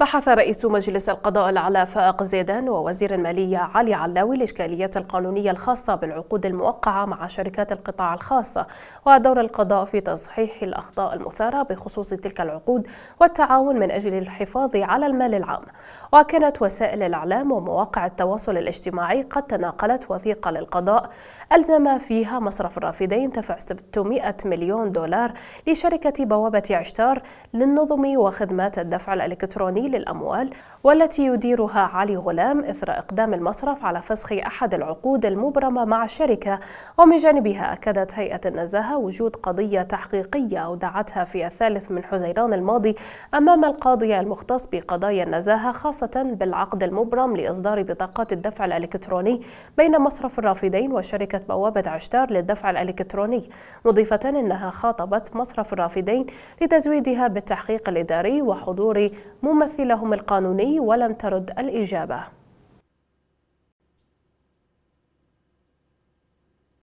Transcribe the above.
بحث رئيس مجلس القضاء الأعلى فائق زيدان ووزير المالية علي علاوي الإشكاليات القانونية الخاصة بالعقود الموقعة مع شركات القطاع الخاص ودور القضاء في تصحيح الأخطاء المثارة بخصوص تلك العقود والتعاون من أجل الحفاظ على المال العام وكانت وسائل الإعلام ومواقع التواصل الاجتماعي قد تناقلت وثيقة للقضاء ألزم فيها مصرف الرافدين دفع 600 مليون دولار لشركة بوابة عشتار للنظم وخدمات الدفع الإلكتروني تغسيل الأموال والتي يديرها علي غلام إثر إقدام المصرف على فسخ أحد العقود المبرمة مع الشركة ومن جانبها أكدت هيئة النزاهة وجود قضية تحقيقية أودعتها في الثالث من حزيران الماضي أمام القاضي المختص بقضايا النزاهة خاصة بالعقد المبرم لإصدار بطاقات الدفع الإلكتروني بين مصرف الرافدين وشركة بوابة عشتار للدفع الإلكتروني مضيفة أنها خاطبت مصرف الرافدين لتزويدها بالتحقيق الإداري وحضور ممثلين لهم القانوني ولم ترد الإجابة